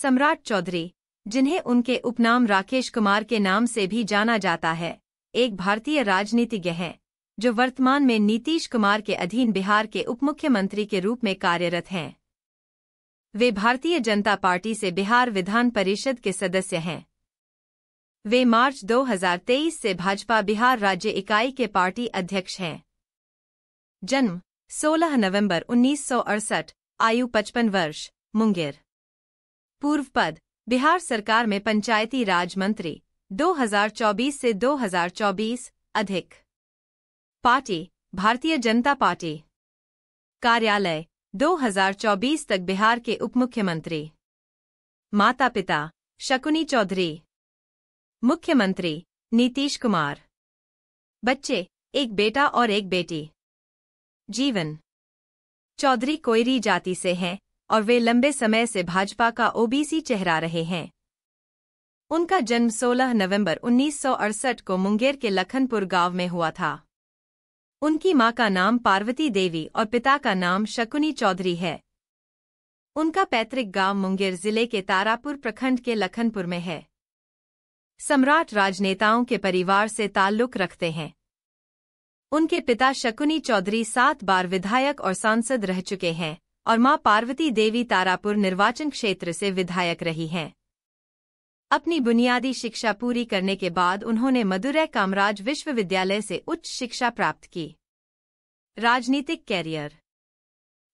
सम्राट चौधरी जिन्हें उनके उपनाम राकेश कुमार के नाम से भी जाना जाता है एक भारतीय राजनीतिज्ञ हैं जो वर्तमान में नीतीश कुमार के अधीन बिहार के उपमुख्यमंत्री के रूप में कार्यरत हैं वे भारतीय जनता पार्टी से बिहार विधान परिषद के सदस्य हैं वे मार्च 2023 से भाजपा बिहार राज्य इकाई के पार्टी अध्यक्ष हैं जन्म 16 नवंबर उन्नीस आयु 55 वर्ष मुंगेर पूर्व पद बिहार सरकार में पंचायती राज मंत्री 2024 से 2024 अधिक पार्टी भारतीय जनता पार्टी कार्यालय 2024 तक बिहार के उपमुख्यमंत्री माता पिता शकुनी चौधरी मुख्यमंत्री नीतीश कुमार बच्चे एक बेटा और एक बेटी जीवन चौधरी कोयरी जाति से हैं और वे लंबे समय से भाजपा का ओबीसी चेहरा रहे हैं उनका जन्म 16 नवंबर 1968 को मुंगेर के लखनपुर गांव में हुआ था उनकी मां का नाम पार्वती देवी और पिता का नाम शकुनी चौधरी है उनका पैतृक गांव मुंगेर जिले के तारापुर प्रखंड के लखनपुर में है सम्राट राजनेताओं के परिवार से ताल्लुक रखते हैं उनके पिता शकुनी चौधरी सात बार विधायक और सांसद रह चुके हैं और मां पार्वती देवी तारापुर निर्वाचन क्षेत्र से विधायक रही हैं अपनी बुनियादी शिक्षा पूरी करने के बाद उन्होंने मदुरै कामराज विश्वविद्यालय से उच्च शिक्षा प्राप्त की राजनीतिक कैरियर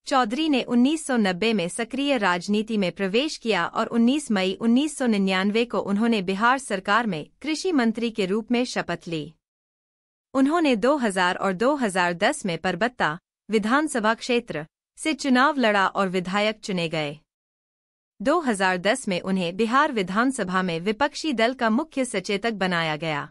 चौधरी ने 1990 में सक्रिय राजनीति में प्रवेश किया और 19 मई 1999 को उन्होंने बिहार सरकार में कृषि मंत्री के रूप में शपथ ली उन्होंने 2000 और 2010 में परबत्ता विधानसभा क्षेत्र से चुनाव लड़ा और विधायक चुने गए 2010 में उन्हें बिहार विधानसभा में विपक्षी दल का मुख्य सचेतक बनाया गया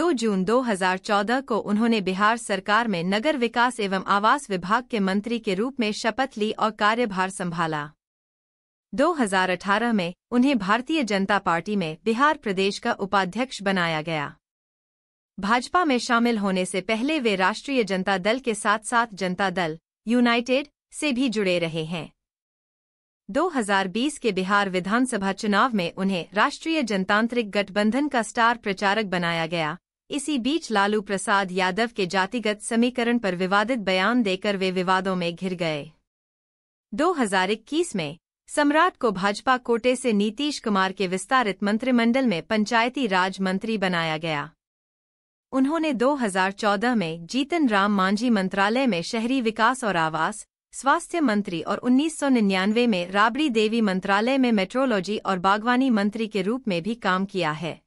2 जून 2014 को उन्होंने बिहार सरकार में नगर विकास एवं आवास विभाग के मंत्री के रूप में शपथ ली और कार्यभार संभाला 2018 में उन्हें भारतीय जनता पार्टी में बिहार प्रदेश का उपाध्यक्ष बनाया गया भाजपा में शामिल होने से पहले वे राष्ट्रीय जनता दल के साथ साथ जनता दल यूनाइटेड से भी जुड़े रहे हैं 2020 के बिहार विधानसभा चुनाव में उन्हें राष्ट्रीय जनतांत्रिक गठबंधन का स्टार प्रचारक बनाया गया इसी बीच लालू प्रसाद यादव के जातिगत समीकरण पर विवादित बयान देकर वे विवादों में घिर गए 2021 में सम्राट को भाजपा कोटे से नीतीश कुमार के विस्तारित मंत्रिमंडल में पंचायती राज मंत्री बनाया गया उन्होंने 2014 में जीतन राम मांझी मंत्रालय में शहरी विकास और आवास स्वास्थ्य मंत्री और 1999 में राबड़ी देवी मंत्रालय में मेट्रोलॉजी और बागवानी मंत्री के रूप में भी काम किया है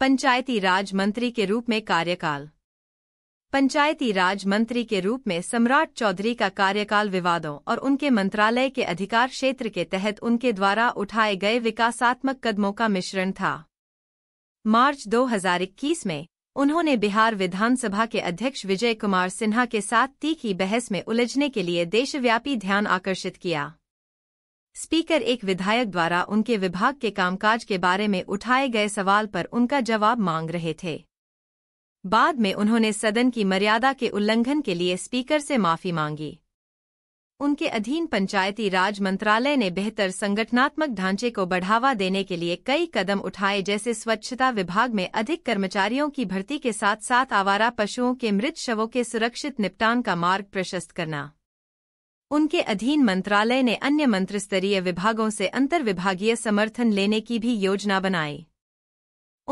पंचायती राज मंत्री के रूप में कार्यकाल पंचायती राज मंत्री के रूप में सम्राट चौधरी का कार्यकाल विवादों और उनके मंत्रालय के अधिकार क्षेत्र के तहत उनके द्वारा उठाए गए विकासात्मक कदमों का मिश्रण था मार्च 2021 में उन्होंने बिहार विधानसभा के अध्यक्ष विजय कुमार सिन्हा के साथ तीखी बहस में उलझने के लिए देशव्यापी ध्यान आकर्षित किया स्पीकर एक विधायक द्वारा उनके विभाग के कामकाज के बारे में उठाए गए सवाल पर उनका जवाब मांग रहे थे बाद में उन्होंने सदन की मर्यादा के उल्लंघन के लिए स्पीकर से माफी मांगी उनके अधीन पंचायती राज मंत्रालय ने बेहतर संगठनात्मक ढांचे को बढ़ावा देने के लिए कई कदम उठाए जैसे स्वच्छता विभाग में अधिक कर्मचारियों की भर्ती के साथ साथ आवारा पशुओं के मृत शवों के सुरक्षित निपटान का मार्ग प्रशस्त करना उनके अधीन मंत्रालय ने अन्य मंत्रिस्तरीय विभागों से अंतर विभागीय समर्थन लेने की भी योजना बनाई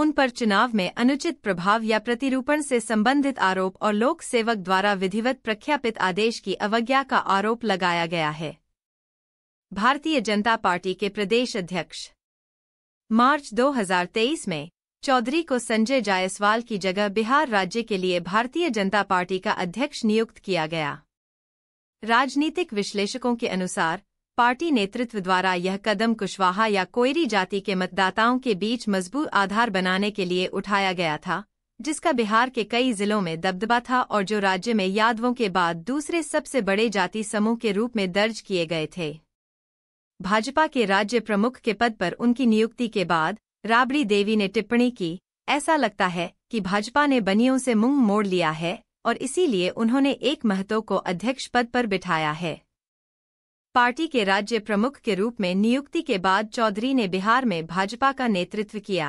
उन पर चुनाव में अनुचित प्रभाव या प्रतिरूपण से संबंधित आरोप और लोक सेवक द्वारा विधिवत प्रख्यापित आदेश की अवज्ञा का आरोप लगाया गया है भारतीय जनता पार्टी के प्रदेश अध्यक्ष मार्च 2023 में चौधरी को संजय जायसवाल की जगह बिहार राज्य के लिए भारतीय जनता पार्टी का अध्यक्ष नियुक्त किया गया राजनीतिक विश्लेषकों के अनुसार पार्टी नेतृत्व द्वारा यह कदम कुशवाहा या कोयरी जाति के मतदाताओं के बीच मजबूत आधार बनाने के लिए उठाया गया था जिसका बिहार के कई जिलों में दबदबा था और जो राज्य में यादवों के बाद दूसरे सबसे बड़े जाति समूह के रूप में दर्ज किए गए थे भाजपा के राज्य प्रमुख के पद पर उनकी नियुक्ति के बाद राबड़ी देवी ने टिप्पणी की ऐसा लगता है कि भाजपा ने बनियों से मुंह मोड़ लिया है और इसीलिए उन्होंने एक महतो को अध्यक्ष पद पर बिठाया है पार्टी के राज्य प्रमुख के रूप में नियुक्ति के बाद चौधरी ने बिहार में भाजपा का नेतृत्व किया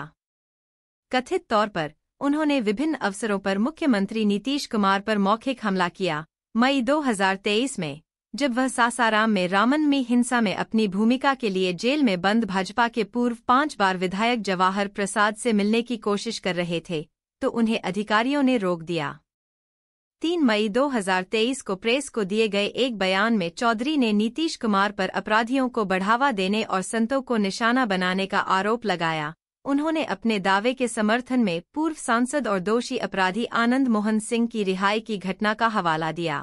कथित तौर पर उन्होंने विभिन्न अवसरों पर मुख्यमंत्री नीतीश कुमार पर मौखिक हमला किया मई 2023 में जब वह सासाराम में रामन में हिंसा में अपनी भूमिका के लिए जेल में बंद भाजपा के पूर्व पांच बार विधायक जवाहर प्रसाद से मिलने की कोशिश कर रहे थे तो उन्हें अधिकारियों ने रोक दिया तीन मई 2023 को प्रेस को दिए गए एक बयान में चौधरी ने नीतीश कुमार पर अपराधियों को बढ़ावा देने और संतों को निशाना बनाने का आरोप लगाया उन्होंने अपने दावे के समर्थन में पूर्व सांसद और दोषी अपराधी आनंद मोहन सिंह की रिहाई की घटना का हवाला दिया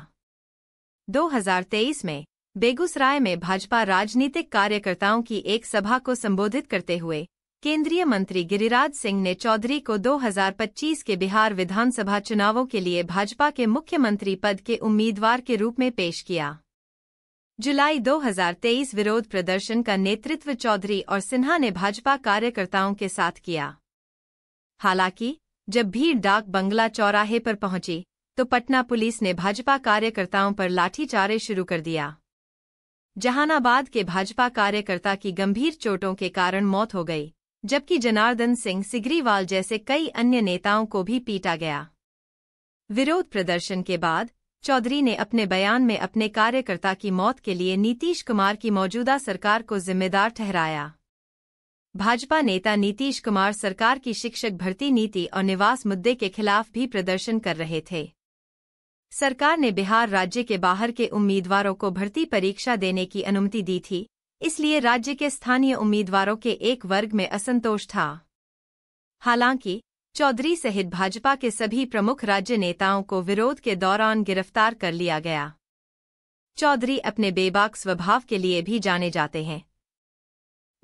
2023 में बेगूसराय में भाजपा राजनीतिक कार्यकर्ताओं की एक सभा को संबोधित करते हुए केंद्रीय मंत्री गिरिराज सिंह ने चौधरी को 2025 के बिहार विधानसभा चुनावों के लिए भाजपा के मुख्यमंत्री पद के उम्मीदवार के रूप में पेश किया जुलाई 2023 विरोध प्रदर्शन का नेतृत्व चौधरी और सिन्हा ने भाजपा कार्यकर्ताओं के साथ किया हालांकि जब भीड़ डाक बंगला चौराहे पर पहुंची तो पटना पुलिस ने भाजपा कार्यकर्ताओं पर लाठीचारे शुरू कर दिया जहानाबाद के भाजपा कार्यकर्ता की गंभीर चोटों के कारण मौत हो गई जबकि जनार्दन सिंह सिग्रीवाल जैसे कई अन्य नेताओं को भी पीटा गया विरोध प्रदर्शन के बाद चौधरी ने अपने बयान में अपने कार्यकर्ता की मौत के लिए नीतीश कुमार की मौजूदा सरकार को जिम्मेदार ठहराया भाजपा नेता नीतीश कुमार सरकार की शिक्षक भर्ती नीति और निवास मुद्दे के खिलाफ भी प्रदर्शन कर रहे थे सरकार ने बिहार राज्य के बाहर के उम्मीदवारों को भर्ती परीक्षा देने की अनुमति दी थी इसलिए राज्य के स्थानीय उम्मीदवारों के एक वर्ग में असंतोष था हालांकि चौधरी सहित भाजपा के सभी प्रमुख राज्य नेताओं को विरोध के दौरान गिरफ्तार कर लिया गया चौधरी अपने बेबाक स्वभाव के लिए भी जाने जाते हैं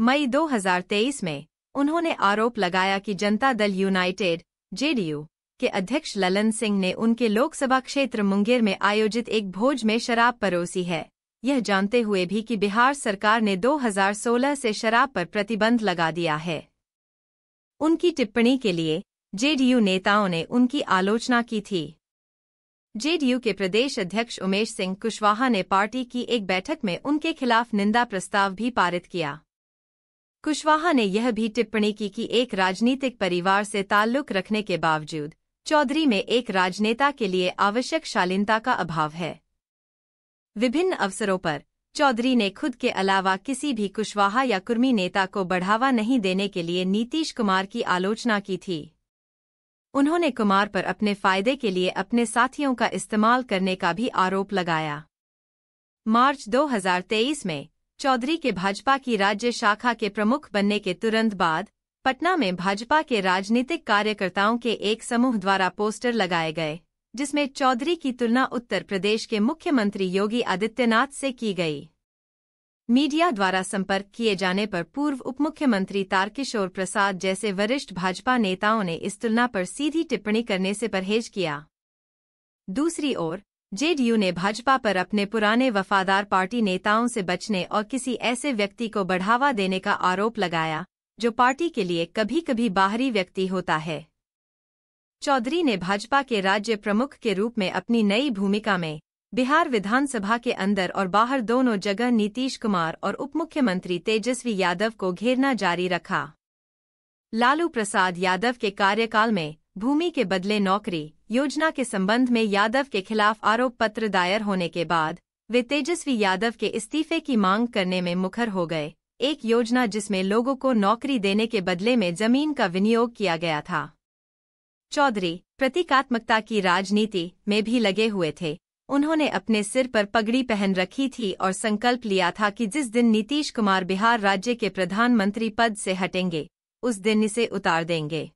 मई 2023 में उन्होंने आरोप लगाया कि जनता दल यूनाइटेड जेडीयू के अध्यक्ष ललन सिंह ने उनके लोकसभा क्षेत्र मुंगेर में आयोजित एक भोज में शराब परोसी है यह जानते हुए भी कि बिहार सरकार ने 2016 से शराब पर प्रतिबंध लगा दिया है उनकी टिप्पणी के लिए जेडीयू नेताओं ने उनकी आलोचना की थी जेडीयू के प्रदेश अध्यक्ष उमेश सिंह कुशवाहा ने पार्टी की एक बैठक में उनके खिलाफ निंदा प्रस्ताव भी पारित किया कुशवाहा ने यह भी टिप्पणी की कि एक राजनीतिक परिवार से ताल्लुक रखने के बावजूद चौधरी में एक राजनेता के लिए आवश्यक शालीनता का अभाव है विभिन्न अवसरों पर चौधरी ने खुद के अलावा किसी भी कुशवाहा या कुर्मी नेता को बढ़ावा नहीं देने के लिए नीतीश कुमार की आलोचना की थी उन्होंने कुमार पर अपने फायदे के लिए अपने साथियों का इस्तेमाल करने का भी आरोप लगाया मार्च 2023 में चौधरी के भाजपा की राज्य शाखा के प्रमुख बनने के तुरंत बाद पटना में भाजपा के राजनीतिक कार्यकर्ताओं के एक समूह द्वारा पोस्टर लगाए गए जिसमें चौधरी की तुलना उत्तर प्रदेश के मुख्यमंत्री योगी आदित्यनाथ से की गई मीडिया द्वारा संपर्क किए जाने पर पूर्व उप मुख्यमंत्री तारकिशोर प्रसाद जैसे वरिष्ठ भाजपा नेताओं ने इस तुलना पर सीधी टिप्पणी करने से परहेज किया दूसरी ओर जेडीयू ने भाजपा पर अपने पुराने वफादार पार्टी नेताओं से बचने और किसी ऐसे व्यक्ति को बढ़ावा देने का आरोप लगाया जो पार्टी के लिए कभी कभी बाहरी व्यक्ति होता है चौधरी ने भाजपा के राज्य प्रमुख के रूप में अपनी नई भूमिका में बिहार विधानसभा के अंदर और बाहर दोनों जगह नीतीश कुमार और उपमुख्यमंत्री तेजस्वी यादव को घेरना जारी रखा लालू प्रसाद यादव के कार्यकाल में भूमि के बदले नौकरी योजना के संबंध में यादव के खिलाफ आरोप पत्र दायर होने के बाद वे तेजस्वी यादव के इस्तीफे की मांग करने में मुखर हो गए एक योजना जिसमें लोगों को नौकरी देने के बदले में जमीन का विनियोग किया गया था चौधरी प्रतीकात्मकता की राजनीति में भी लगे हुए थे उन्होंने अपने सिर पर पगड़ी पहन रखी थी और संकल्प लिया था कि जिस दिन नीतीश कुमार बिहार राज्य के प्रधानमंत्री पद से हटेंगे उस दिन इसे उतार देंगे